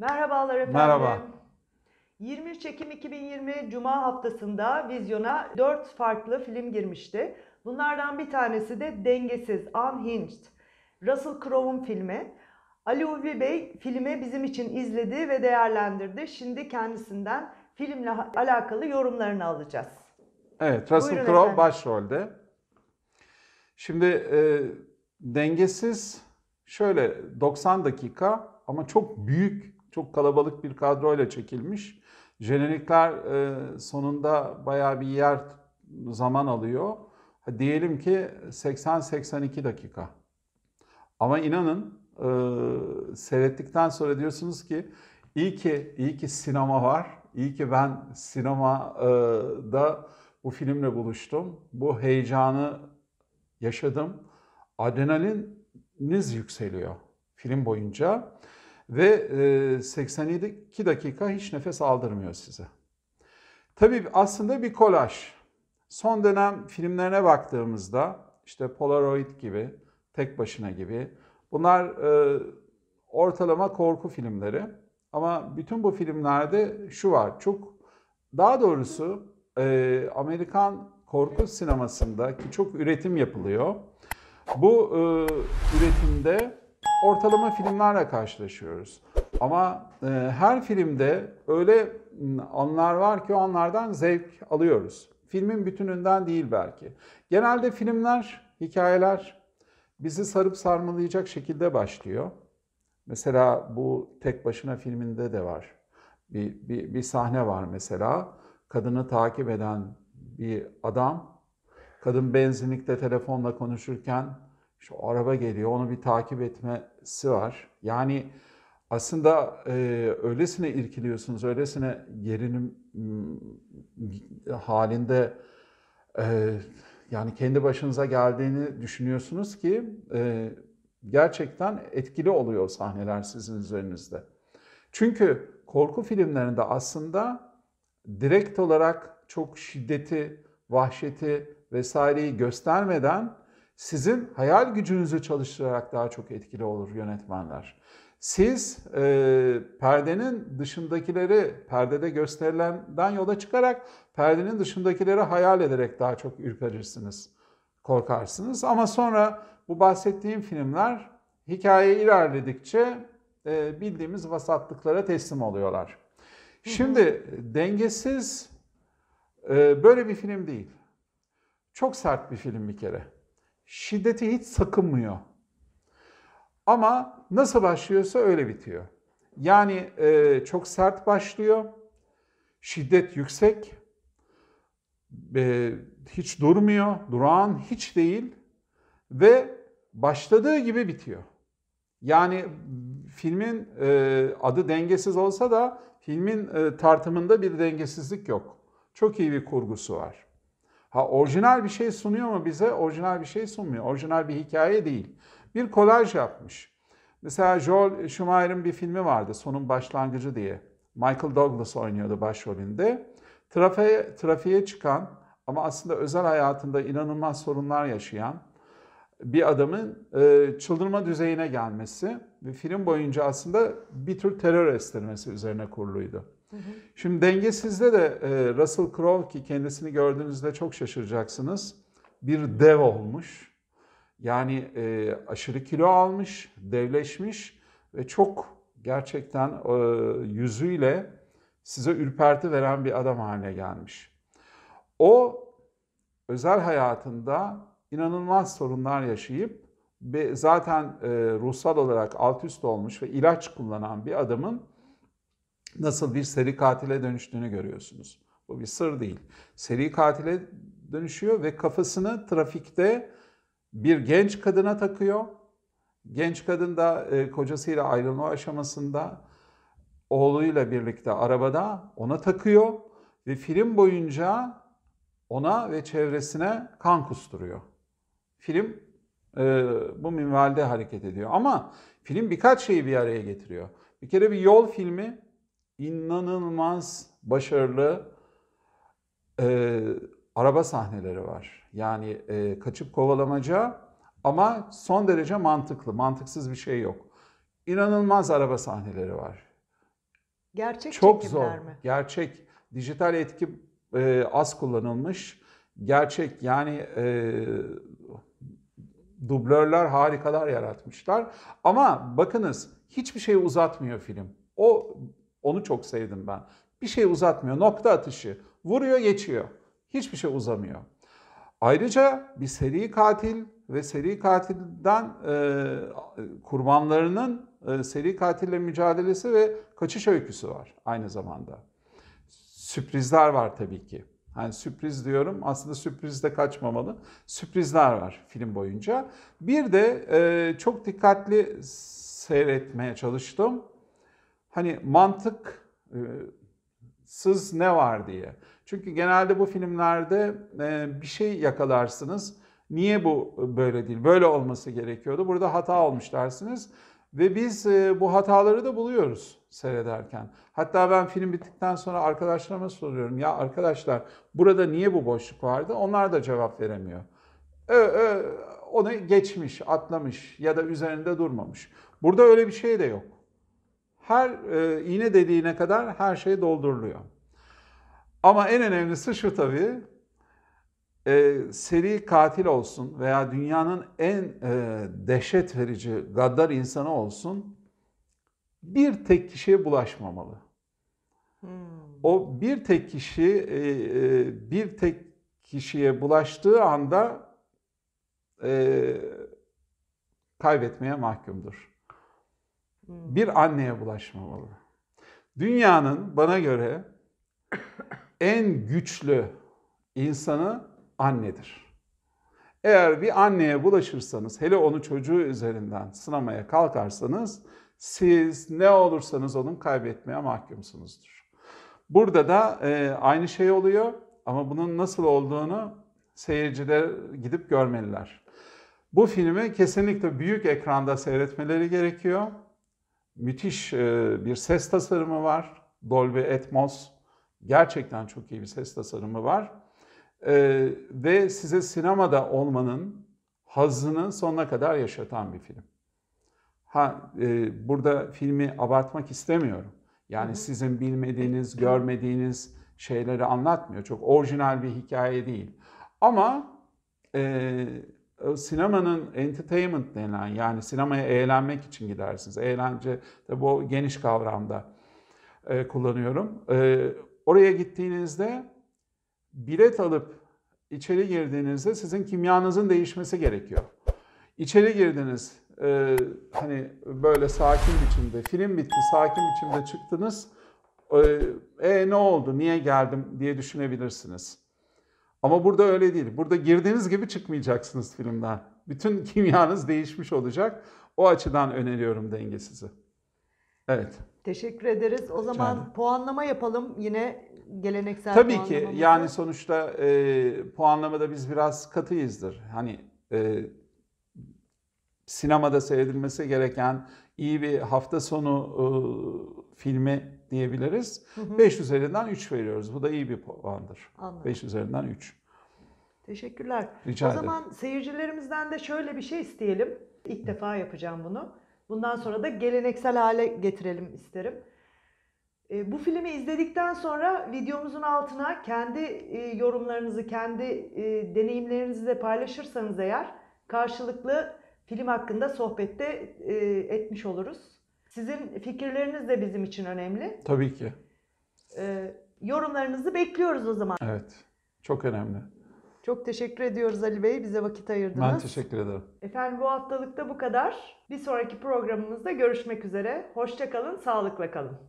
Merhabalar efendim. Merhaba. 23 Ekim 2020 Cuma haftasında vizyona 4 farklı film girmişti. Bunlardan bir tanesi de Dengesiz, Unhinged. Russell Crowe'un filmi. Ali Ulvi Bey filmi bizim için izledi ve değerlendirdi. Şimdi kendisinden filmle alakalı yorumlarını alacağız. Evet, Russell Crowe başrolde. Şimdi e, dengesiz şöyle 90 dakika ama çok büyük çok kalabalık bir kadroyla çekilmiş. Jenerikler e, sonunda bayağı bir yer zaman alıyor. Diyelim ki 80-82 dakika. Ama inanın e, seyrettikten sonra diyorsunuz ki iyi ki iyi ki sinema var. İyi ki ben sinemada bu filmle buluştum. Bu heyecanı yaşadım. Adrenaliniz yükseliyor film boyunca ve 82 e, dakika hiç nefes aldırmıyor size. Tabii aslında bir kolaj. Son dönem filmlerine baktığımızda işte Polaroid gibi, Tek Başına gibi bunlar e, ortalama korku filmleri. Ama bütün bu filmlerde şu var çok daha doğrusu e, Amerikan korku sinemasında ki çok üretim yapılıyor. Bu e, üretimde ortalama filmlerle karşılaşıyoruz. Ama e, her filmde öyle anlar var ki o anlardan zevk alıyoruz. Filmin bütününden değil belki. Genelde filmler, hikayeler bizi sarıp sarmalayacak şekilde başlıyor. Mesela bu tek başına filminde de var. Bir, bir, bir sahne var mesela. Kadını takip eden bir adam, kadın benzinlikte telefonla konuşurken şu araba geliyor, onu bir takip etmesi var. Yani aslında e, öylesine irkiliyorsunuz, öylesine gerilim ıı, halinde e, yani kendi başınıza geldiğini düşünüyorsunuz ki e, gerçekten etkili oluyor o sahneler sizin üzerinizde. Çünkü korku filmlerinde aslında direkt olarak çok şiddeti, vahşeti vesaireyi göstermeden sizin hayal gücünüzü çalıştırarak daha çok etkili olur yönetmenler. Siz e, perdenin dışındakileri perdede gösterilenden yola çıkarak perdenin dışındakileri hayal ederek daha çok ürperirsiniz, korkarsınız. Ama sonra bu bahsettiğim filmler hikaye ilerledikçe e, bildiğimiz vasatlıklara teslim oluyorlar. Şimdi dengesiz e, böyle bir film değil. Çok sert bir film bir kere şiddeti hiç sakınmıyor. Ama nasıl başlıyorsa öyle bitiyor. Yani e, çok sert başlıyor, şiddet yüksek, e, hiç durmuyor, durağan hiç değil ve başladığı gibi bitiyor. Yani filmin e, adı dengesiz olsa da filmin e, tartımında bir dengesizlik yok. Çok iyi bir kurgusu var. Ha orijinal bir şey sunuyor mu bize? Orijinal bir şey sunmuyor. Orijinal bir hikaye değil. Bir kolaj yapmış. Mesela Joel Schumacher'ın bir filmi vardı Sonun Başlangıcı diye. Michael Douglas oynuyordu başrolünde. Trafiğe, trafiğe çıkan ama aslında özel hayatında inanılmaz sorunlar yaşayan bir adamın e, çıldırma düzeyine gelmesi ve film boyunca aslında bir tür terör estirmesi üzerine kuruluydu. Hı hı. Şimdi dengesizde de e, Russell Crowe ki kendisini gördüğünüzde çok şaşıracaksınız. Bir dev olmuş. Yani e, aşırı kilo almış, devleşmiş ve çok gerçekten e, yüzüyle size ürperti veren bir adam haline gelmiş. O özel hayatında inanılmaz sorunlar yaşayıp zaten e, ruhsal olarak alt üst olmuş ve ilaç kullanan bir adamın nasıl bir seri katile dönüştüğünü görüyorsunuz. Bu bir sır değil. Seri katile dönüşüyor ve kafasını trafikte bir genç kadına takıyor. Genç kadın da e, kocasıyla ayrılma aşamasında oğluyla birlikte arabada ona takıyor ve film boyunca ona ve çevresine kan kusturuyor film e, bu minvalde hareket ediyor. Ama film birkaç şeyi bir araya getiriyor. Bir kere bir yol filmi inanılmaz başarılı e, araba sahneleri var. Yani e, kaçıp kovalamaca ama son derece mantıklı, mantıksız bir şey yok. İnanılmaz araba sahneleri var. Gerçek Çok zor. mi? Gerçek. Dijital etki e, az kullanılmış. Gerçek yani e, dublörler harikalar yaratmışlar. Ama bakınız hiçbir şey uzatmıyor film. O onu çok sevdim ben. Bir şey uzatmıyor. Nokta atışı. Vuruyor, geçiyor. Hiçbir şey uzamıyor. Ayrıca bir seri katil ve seri katilden e, kurbanlarının e, seri katille mücadelesi ve kaçış öyküsü var aynı zamanda. Sürprizler var tabii ki. Hani sürpriz diyorum aslında sürpriz de kaçmamalı. Sürprizler var film boyunca. Bir de e, çok dikkatli seyretmeye çalıştım. Hani mantık e, ne var diye. Çünkü genelde bu filmlerde e, bir şey yakalarsınız. Niye bu e, böyle değil? Böyle olması gerekiyordu. Burada hata olmuş dersiniz. Ve biz e, bu hataları da buluyoruz seyrederken. Hatta ben film bittikten sonra arkadaşlarıma soruyorum. Ya arkadaşlar burada niye bu boşluk vardı? Onlar da cevap veremiyor. Ö, ö, onu geçmiş, atlamış ya da üzerinde durmamış. Burada öyle bir şey de yok. Her e, iğne dediğine kadar her şey dolduruluyor. Ama en önemlisi şu tabii e, seri katil olsun veya dünyanın en e, dehşet verici gaddar insanı olsun bir tek kişiye bulaşmamalı. Hmm. O bir tek kişi e, e, bir tek kişiye bulaştığı anda e, kaybetmeye mahkumdur. Hmm. Bir anneye bulaşmamalı. Dünyanın bana göre en güçlü insanı annedir. Eğer bir anneye bulaşırsanız, hele onu çocuğu üzerinden sınamaya kalkarsanız, siz ne olursanız onun kaybetmeye mahkumsunuzdur. Burada da e, aynı şey oluyor ama bunun nasıl olduğunu seyirciler gidip görmeliler. Bu filmi kesinlikle büyük ekranda seyretmeleri gerekiyor. Müthiş e, bir ses tasarımı var. Dolby Atmos gerçekten çok iyi bir ses tasarımı var. Ee, ve size sinemada olmanın hazını sonuna kadar yaşatan bir film. Ha e, burada filmi abartmak istemiyorum. Yani Hı-hı. sizin bilmediğiniz, görmediğiniz şeyleri anlatmıyor. Çok orijinal bir hikaye değil. Ama e, sinemanın entertainment denilen yani sinemaya eğlenmek için gidersiniz. Eğlence de bu geniş kavramda e, kullanıyorum. E, oraya gittiğinizde bilet alıp içeri girdiğinizde sizin kimyanızın değişmesi gerekiyor. İçeri girdiniz, e, hani böyle sakin biçimde, film bitti, sakin biçimde çıktınız. E, e ne oldu, niye geldim diye düşünebilirsiniz. Ama burada öyle değil. Burada girdiğiniz gibi çıkmayacaksınız filmden. Bütün kimyanız değişmiş olacak. O açıdan öneriyorum dengesizi. Evet. Teşekkür ederiz. O zaman ederim. puanlama yapalım yine geleneksel Tabii ki yani sonuçta e, puanlamada biz biraz katıyızdır. Hani e, sinemada seyredilmesi gereken iyi bir hafta sonu e, filmi diyebiliriz. Hı 5 üzerinden 3 veriyoruz. Bu da iyi bir puandır. Anladım. 5 üzerinden 3. Teşekkürler. Rica o ederim. zaman seyircilerimizden de şöyle bir şey isteyelim. İlk defa yapacağım bunu. Bundan sonra da geleneksel hale getirelim isterim. E, bu filmi izledikten sonra videomuzun altına kendi e, yorumlarınızı, kendi e, deneyimlerinizi de paylaşırsanız eğer karşılıklı film hakkında sohbette e, etmiş oluruz. Sizin fikirleriniz de bizim için önemli. Tabii ki. E, yorumlarınızı bekliyoruz o zaman. Evet, çok önemli. Çok teşekkür ediyoruz Ali Bey. Bize vakit ayırdınız. Ben teşekkür ederim. Efendim bu haftalıkta bu kadar. Bir sonraki programımızda görüşmek üzere. Hoşçakalın, sağlıkla kalın.